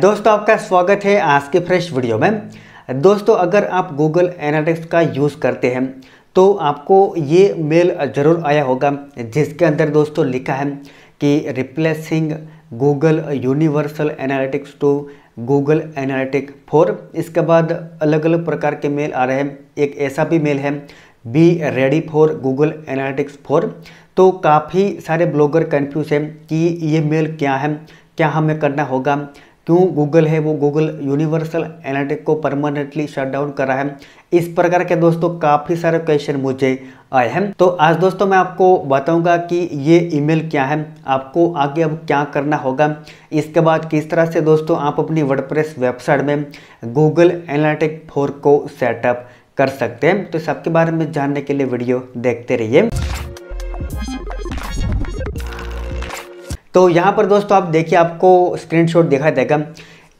दोस्तों आपका स्वागत है आज के फ्रेश वीडियो में दोस्तों अगर आप गूगल एनालिटिक्स का यूज़ करते हैं तो आपको ये मेल ज़रूर आया होगा जिसके अंदर दोस्तों लिखा है कि replacing Google Universal Analytics to Google Analytic four इसके बाद अलग अलग प्रकार के मेल आ रहे हैं एक ऐसा भी मेल है be ready for Google Analytics four तो काफ़ी सारे ब्लॉगर कन्फ्यूज हैं कि ये मेल क्या है क्या हमें करना होगा क्यों गूगल है वो गूगल यूनिवर्सल एनालिटिक को परमानेंटली शट डाउन करा है इस प्रकार के दोस्तों काफ़ी सारे क्वेश्चन मुझे आए हैं तो आज दोस्तों मैं आपको बताऊंगा कि ये ईमेल क्या है आपको आगे अब क्या करना होगा इसके बाद किस तरह से दोस्तों आप अपनी वर्डप्रेस वेबसाइट में गूगल एनालिटिक फोर को सेटअप कर सकते हैं तो सबके बारे में जानने के लिए वीडियो देखते रहिए तो यहाँ पर दोस्तों आप देखिए आपको स्क्रीनशॉट दिखाई देगा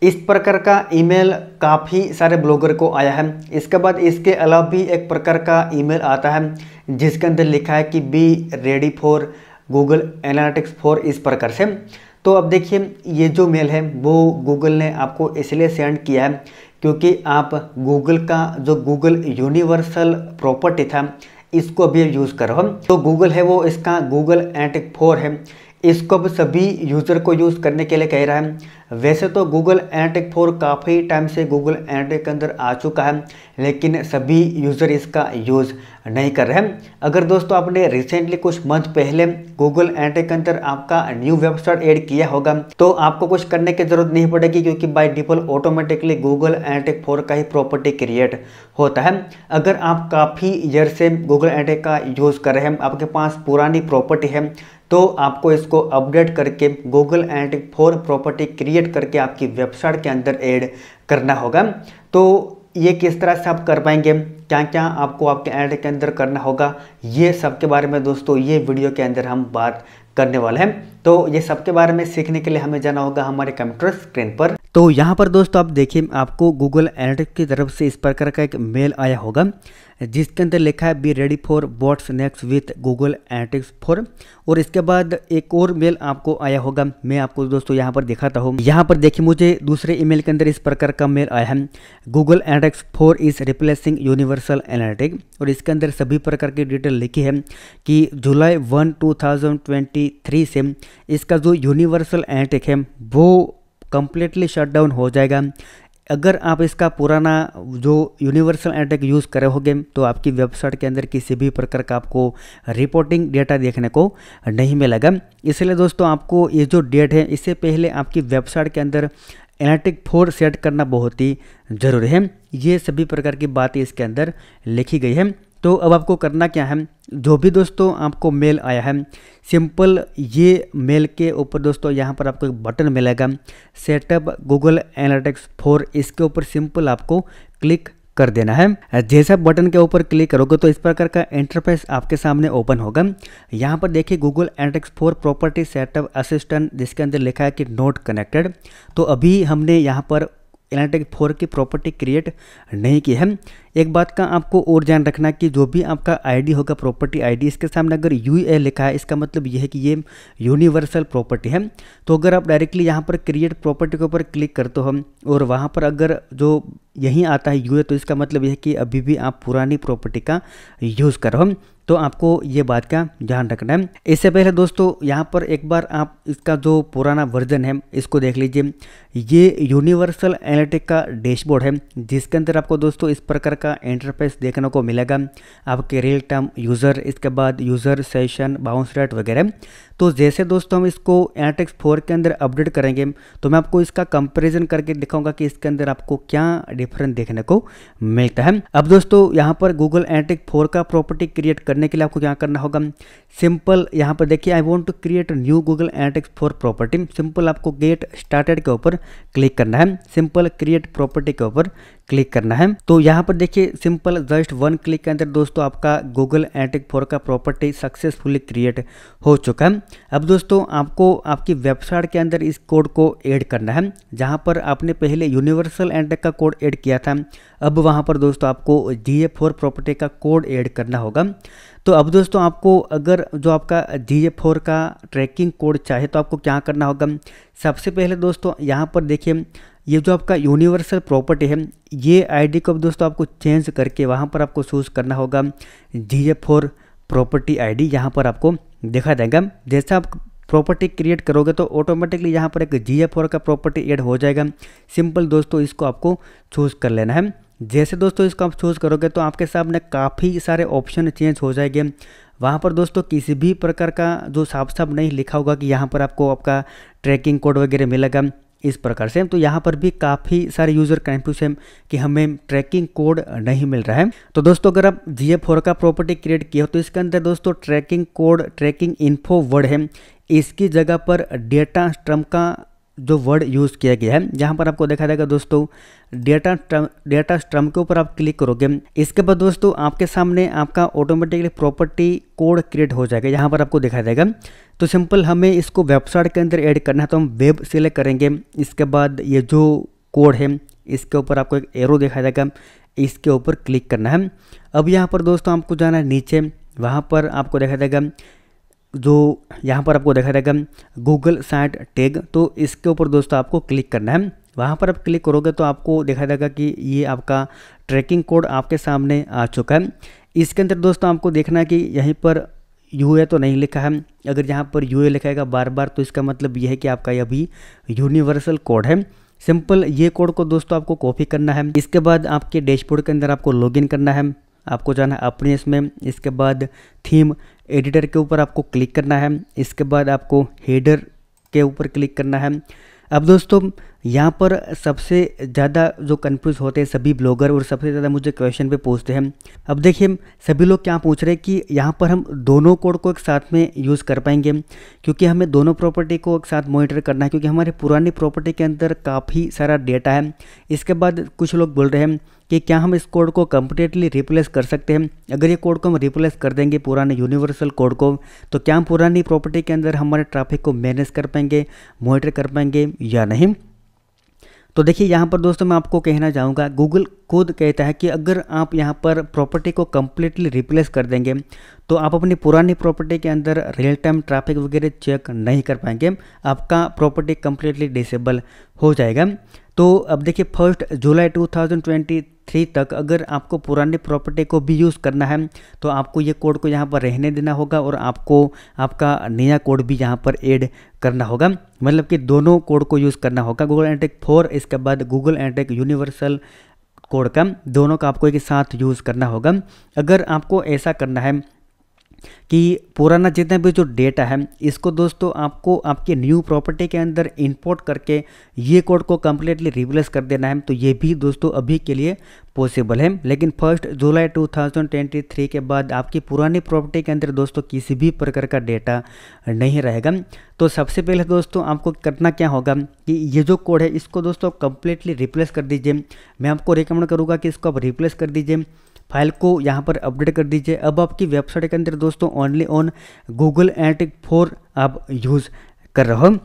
इस प्रकार का ईमेल काफ़ी सारे ब्लॉगर को आया है इसके बाद इसके अलावा भी एक प्रकार का ईमेल आता है जिसके अंदर लिखा है कि be ready for Google Analytics four इस प्रकार से तो अब देखिए ये जो मेल है वो गूगल ने आपको इसलिए सेंड किया है क्योंकि आप गूगल का जो गूगल यूनिवर्सल प्रॉपर्टी था इसको अभी यूज़ करो तो गूगल है वो इसका गूगल एनालिटिक फोर है इसको अब सभी यूज़र को यूज़ करने के लिए कह रहा है वैसे तो गूगल एनालिटिक फोर काफ़ी टाइम से गूगल एनालिटिक के अंदर आ चुका है लेकिन सभी यूज़र इसका यूज़ नहीं कर रहे हैं अगर दोस्तों आपने रिसेंटली कुछ मंथ पहले गूगल एनालिटिक के अंदर आपका न्यू वेबसाइट ऐड किया होगा तो आपको कुछ करने की ज़रूरत नहीं पड़ेगी क्योंकि by default automatically Google Analytic four का ही प्रॉपर्टी क्रिएट होता है अगर आप काफ़ी ईयर से गूगल एनालिटिक का यूज़ कर रहे हैं आपके पास पुरानी प्रॉपर्टी है तो आपको इसको अपडेट करके Google Analytic four property create create करके आपकी वेबसाइट के अंदर ऐड करना होगा तो ये किस तरह से आप कर पाएंगे क्या क्या आपको आपके ऐड के अंदर करना होगा ये सब के बारे में दोस्तों ये वीडियो के अंदर हम बात करने वाले हैं तो ये सब के बारे में सीखने के लिए हमें जाना होगा हमारे कंप्यूटर स्क्रीन पर तो यहाँ पर दोस्तों आप देखिए आपको गूगल एड की तरफ से इस प्रकार का एक मेल आया होगा जिसके अंदर लिखा है be ready for what's next with Google Analytics four और इसके बाद एक और मेल आपको आया होगा मैं आपको दोस्तों यहाँ पर दिखाता हूँ यहाँ पर देखिए मुझे दूसरे ईमेल के अंदर इस प्रकार का मेल आया है Google Analytics four is replacing universe Universal Analytic और इसके अंदर सभी प्रकार की डिटेल लिखी है कि July one two thousand twenty three से इसका जो यूनिवर्सल एनालिटिक है वो कम्प्लीटली डाउन हो जाएगा अगर आप इसका पुराना जो यूनिवर्सल एनालिटिक यूज़ करे होगे तो आपकी वेबसाइट के अंदर किसी भी प्रकार का आपको रिपोर्टिंग डेटा देखने को नहीं मिलेगा इसलिए दोस्तों आपको ये जो डेट है इससे पहले आपकी वेबसाइट के अंदर एनाटिक फोर सेट करना बहुत ही ज़रूरी है ये सभी प्रकार की बातें इसके अंदर लिखी गई है तो अब आपको करना क्या है जो भी दोस्तों आपको मेल आया है सिंपल ये मेल के ऊपर दोस्तों यहाँ पर आपको एक बटन मिलेगा सेटअप गूगल एनालिटिक्स फोर इसके ऊपर सिंपल आपको क्लिक कर देना है जैसा बटन के ऊपर क्लिक करोगे तो इस प्रकार का इंटरफेस आपके सामने ओपन होगा यहाँ पर देखिए Google Analytics four property setup assistant जिसके अंदर लिखा है कि नोट कनेक्टेड तो अभी हमने यहाँ पर एनाटेक फोर की प्रॉपर्टी क्रिएट नहीं की है एक बात का आपको और ध्यान रखना कि जो भी आपका आईडी होगा प्रॉपर्टी आईडी इसके सामने अगर यू ए लिखा है इसका मतलब यह है कि ये यूनिवर्सल प्रॉपर्टी है तो अगर आप डायरेक्टली यहाँ पर क्रिएट प्रॉपर्टी के ऊपर क्लिक करते हो और वहाँ पर अगर जो यहीं आता है यू तो इसका मतलब यह है कि अभी भी आप पुरानी प्रॉपर्टी का यूज़ करो तो आपको ये बात का ध्यान रखना है इससे पहले दोस्तों यहाँ पर एक बार आप इसका जो पुराना वर्जन है इसको देख लीजिए ये यूनिवर्सल एनालिटिक का डैशबोर्ड है जिसके अंदर आपको दोस्तों इस प्रकार का इंटरफेस देखने को मिलेगा आपके रियल टाइम यूज़र इसके बाद यूज़र सेशन बाउंस रेट वगैरह तो जैसे दोस्तों हम इसको एनाटेक्स फोर के अंदर अपडेट करेंगे तो मैं आपको इसका कंपेरिजन करके दिखाऊंगा कि इसके अंदर आपको क्या डिफरेंस देखने को मिलता है अब दोस्तों यहाँ पर गूगल एनाटेक्स फोर का प्रॉपर्टी क्रिएट करने के लिए आपको क्या करना होगा सिंपल यहाँ पर देखिए I want to create new Google Analytics four property simple आपको गेट स्टार्टेड के ऊपर क्लिक करना है सिंपल क्रिएट प्रॉपर्टी के ऊपर क्लिक करना है तो यहाँ पर देखिए सिंपल जस्ट वन क्लिक के अंदर दोस्तों आपका गूगल एंटिक फोर का प्रॉपर्टी सक्सेसफुली क्रिएट हो चुका है अब दोस्तों आपको आपकी वेबसाइट के अंदर इस कोड को ऐड करना है जहाँ पर आपने पहले यूनिवर्सल एंटिक का कोड ऐड किया था अब वहाँ पर दोस्तों आपको जी ए फोर प्रॉपर्टी का कोड ऐड करना होगा तो अब दोस्तों आपको अगर जो आपका जी ए फोर का ट्रैकिंग कोड चाहे तो आपको क्या करना होगा सबसे पहले दोस्तों यहाँ पर देखिए ये जो आपका यूनिवर्सल प्रॉपर्टी है ये आईडी को दोस्तों आपको चेंज करके वहाँ पर आपको चूज़ करना होगा G A four property ID D यहाँ पर आपको देखा देगा जैसे आप प्रॉपर्टी क्रिएट करोगे तो ऑटोमेटिकली यहाँ पर एक जी एफ का प्रॉपर्टी एड हो जाएगा सिंपल दोस्तों इसको आपको चूज़ कर लेना है जैसे दोस्तों इसको आप चूज़ करोगे तो आपके सामने काफ़ी सारे ऑप्शन चेंज हो जाएंगे वहाँ पर दोस्तों किसी भी प्रकार का जो साफ साफ नहीं लिखा होगा कि यहाँ पर आपको आपका ट्रैकिंग कोड वगैरह मिलेगा इस प्रकार से तो यहाँ पर भी काफ़ी सारे यूज़र कन्फ्यूज हैं कि हमें ट्रैकिंग कोड नहीं मिल रहा है तो दोस्तों अगर आप जी का प्रॉपर्टी क्रिएट किया हो तो इसके अंदर दोस्तों tracking code tracking info word है इसकी जगह पर डेटा स्ट्रम का जो वर्ड यूज़ किया गया है जहाँ पर आपको देखा जाएगा दोस्तों डेटा ट्रम डेटा स्ट्रम के ऊपर आप क्लिक करोगे इसके बाद दोस्तों आपके सामने आपका ऑटोमेटिकली प्रॉपर्टी कोड क्रिएट हो जाएगा यहाँ पर आपको देखा जाएगा तो सिंपल हमें इसको वेबसाइट के अंदर ऐड करना है तो हम वेब सिलेक्ट करेंगे इसके बाद ये जो कोड है इसके ऊपर आपको एक एरो दिखाई जाएगा इसके ऊपर क्लिक करना है अब यहाँ पर दोस्तों आपको जाना है नीचे वहाँ पर आपको देखा जाएगा जो यहाँ पर आपको देखा जाएगा गूगल साइट टैग तो इसके ऊपर दोस्तों आपको क्लिक करना है वहाँ पर आप क्लिक करोगे तो आपको देखा जाएगा कि ये आपका ट्रैकिंग कोड आपके सामने आ चुका है इसके अंदर दोस्तों आपको देखना है कि यहीं पर यू ए तो नहीं लिखा है अगर यहाँ पर यू ए लिखाएगा बार बार तो इसका मतलब ये है कि आपका यह अभी यूनिवर्सल कोड है सिंपल ये कोड को दोस्तों आपको कॉपी करना है इसके बाद आपके डैशबोर्ड के अंदर आपको लॉगिन करना है आपको जाना है अपने इसमें इसके बाद थीम एडिटर के ऊपर आपको क्लिक करना है इसके बाद आपको हेडर के ऊपर क्लिक करना है अब दोस्तों यहाँ पर सबसे ज़्यादा जो कंफ्यूज होते हैं सभी ब्लॉगर और सबसे ज़्यादा मुझे क्वेश्चन पे पूछते हैं अब देखिए सभी लोग क्या पूछ रहे हैं कि यहाँ पर हम दोनों कोड को एक साथ में यूज़ कर पाएंगे क्योंकि हमें दोनों प्रॉपर्टी को एक साथ मॉनिटर करना है क्योंकि हमारे पुरानी प्रॉपर्टी के अंदर काफ़ी सारा डेटा है इसके बाद कुछ लोग बोल रहे हैं कि क्या हम इस कोड को कम्प्लीटली रिप्लेस कर सकते हैं अगर ये कोड को हम रिप्लेस कर देंगे पुराने यूनिवर्सल कोड को तो क्या हम पुरानी प्रॉपर्टी के अंदर हमारे ट्रैफिक को मैनेज कर पाएंगे मॉनिटर कर पाएंगे या नहीं तो देखिए यहाँ पर दोस्तों मैं आपको कहना चाहूँगा गूगल खुद कहता है कि अगर आप यहाँ पर प्रॉपर्टी को कम्प्लीटली रिप्लेस कर देंगे तो आप अपनी पुरानी प्रॉपर्टी के अंदर रियल टाइम ट्रैफिक वगैरह चेक नहीं कर पाएंगे आपका प्रॉपर्टी कम्प्लीटली डिसेबल हो जाएगा तो अब देखिए फर्स्ट जुलाई टू थ्री तक अगर आपको पुराने प्रॉपर्टी को भी यूज़ करना है तो आपको ये कोड को यहाँ पर रहने देना होगा और आपको आपका नया कोड भी यहाँ पर एड करना होगा मतलब कि दोनों कोड को यूज़ करना होगा गूगल एंटेक फोर इसके बाद गूगल एंटेक यूनिवर्सल कोड का दोनों का आपको एक साथ यूज़ करना होगा अगर आपको ऐसा करना है कि पुराना जितना भी जो डेटा है इसको दोस्तों आपको आपके न्यू प्रॉपर्टी के अंदर इंपोर्ट करके ये कोड को कम्प्लीटली रिप्लेस कर देना है तो ये भी दोस्तों अभी के लिए पॉसिबल है लेकिन फर्स्ट जुलाई 2023 के बाद आपकी पुरानी प्रॉपर्टी के अंदर दोस्तों किसी भी प्रकार का डेटा नहीं रहेगा तो सबसे पहले दोस्तों आपको करना क्या होगा कि ये जो कोड है इसको दोस्तों कम्प्लीटली रिप्लेस कर दीजिए मैं आपको रिकमेंड करूँगा कि इसको आप रिप्लेस कर दीजिए फाइल को यहाँ पर अपडेट कर दीजिए अब आपकी वेबसाइट के अंदर दोस्तों only on Google and four आप यूज़ कर रहे हो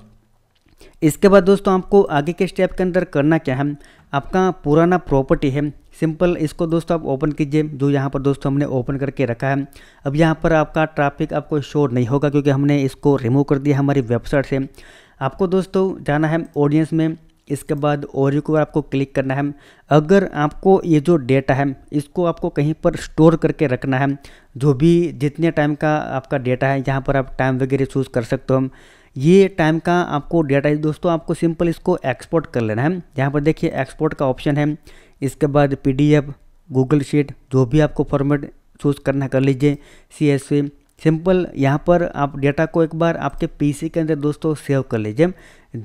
इसके बाद दोस्तों आपको आगे के स्टेप के अंदर करना क्या है आपका पुराना प्रॉपर्टी है सिंपल इसको दोस्तों आप ओपन कीजिए जो यहाँ पर दोस्तों हमने ओपन करके रखा है अब यहाँ पर आपका ट्रैफिक आपको शोर नहीं होगा क्योंकि हमने इसको रिमूव कर दिया हमारी वेबसाइट से आपको दोस्तों जाना है ऑडियंस में इसके बाद और एक बार आपको क्लिक करना है अगर आपको ये जो डेटा है इसको आपको कहीं पर स्टोर करके रखना है जो भी जितने टाइम का आपका डेटा है यहाँ पर आप टाइम वगैरह चूज़ कर सकते हो ये टाइम का आपको डेटा है दोस्तों आपको सिंपल इसको एक्सपोर्ट कर लेना है यहाँ पर देखिए एक्सपोर्ट का ऑप्शन है इसके बाद पी गूगल शीट जो भी आपको फॉर्मेट चूज़ करना कर लीजिए सी सिंपल यहाँ पर आप डेटा को एक बार आपके पीसी के अंदर दोस्तों सेव कर लीजिए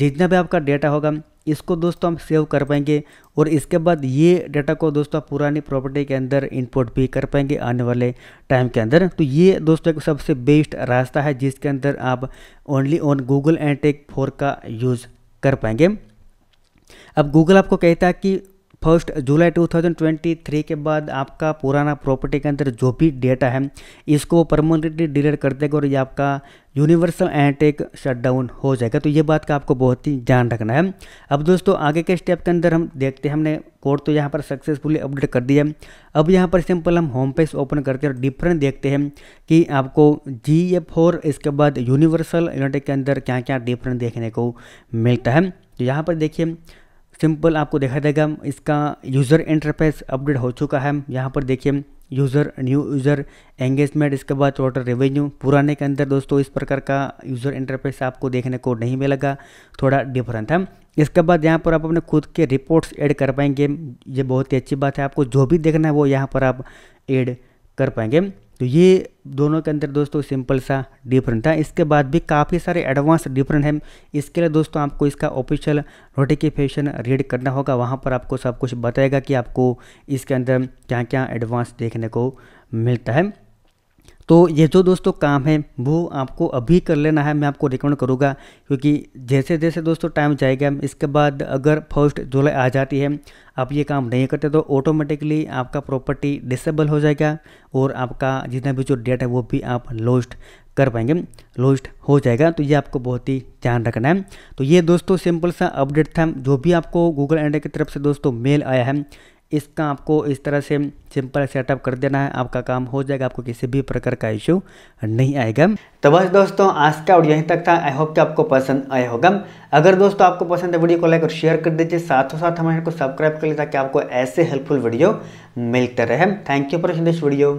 जितना भी आपका डेटा होगा इसको दोस्तों हम सेव कर पाएंगे और इसके बाद ये डाटा को दोस्तों पुरानी प्रॉपर्टी के अंदर इनपुट भी कर पाएंगे आने वाले टाइम के अंदर तो ये दोस्तों एक सबसे बेस्ट रास्ता है जिसके अंदर आप only on Google Analytic four का यूज़ कर पाएंगे अब गूगल आपको कहता है कि फर्स्ट जुलाई 2023 के बाद आपका पुराना प्रॉपर्टी के अंदर जो भी डेटा है इसको परमानेंटली डिलीट कर देगा और ये आपका यूनिवर्सल एंटेक शटडाउन हो जाएगा तो ये बात का आपको बहुत ही ध्यान रखना है अब दोस्तों आगे के स्टेप के अंदर हम देखते हैं हमने कोड तो यहाँ पर सक्सेसफुली अपडेट कर दिया है अब यहाँ पर सिंपल हम होम पेज ओपन करते हैं और डिफरेंट देखते हैं कि आपको जी ए फोर इसके बाद यूनिवर्सल एंटेक के अंदर क्या क्या डिफरेंट देखने को मिलता है तो यहाँ पर देखिए सिंपल आपको देखा देगा इसका यूज़र इंटरफेस अपडेट हो चुका है यहाँ पर देखिए यूज़र न्यू यूज़र एंगेजमेंट इसके बाद टोटल रेवेन्यू पुराने के अंदर दोस्तों इस प्रकार का यूज़र इंटरफेस आपको देखने को नहीं मिलेगा थोड़ा डिफरेंट है इसके बाद यहाँ पर आप अपने खुद के रिपोर्ट्स ऐड कर पाएंगे ये बहुत ही अच्छी बात है आपको जो भी देखना है वो यहाँ पर आप एड कर पाएंगे तो ये दोनों के अंदर दोस्तों सिंपल सा डिफरेंट था इसके बाद भी काफ़ी सारे एडवांस डिफरेंट हैं इसके लिए दोस्तों आपको इसका ऑफिशियल नोटिफिकेशन रीड करना होगा वहाँ पर आपको सब कुछ बताएगा कि आपको इसके अंदर क्या क्या एडवांस देखने को मिलता है तो ये जो दोस्तों काम है वो आपको अभी कर लेना है मैं आपको रिकमेंड करूँगा क्योंकि जैसे जैसे दोस्तों टाइम जाएगा इसके बाद अगर फर्स्ट जुलाई आ जाती है आप ये काम नहीं करते तो ऑटोमेटिकली आपका प्रॉपर्टी डिसेबल हो जाएगा और आपका जितना भी जो डेट है वो भी आप लॉस्ट कर पाएंगे लॉस्ट हो जाएगा तो ये आपको बहुत ही ध्यान रखना है तो ये दोस्तों सिंपल सा अपडेट था जो भी आपको गूगल एंडे की तरफ से दोस्तों मेल आया है इसका आपको इस तरह से सिंपल सेटअप कर देना है आपका काम हो जाएगा आपको किसी भी प्रकार का इश्यू नहीं आएगा तो बस दोस्तों आज का और यहीं तक था आई होप कि आपको पसंद आया होगा अगर दोस्तों आपको पसंद है वीडियो को लाइक और शेयर कर दीजिए साथ साथ हमारे को सब्सक्राइब कर लीजिए ताकि आपको ऐसे हेल्पफुल वीडियो मिलते रहे thank you for this video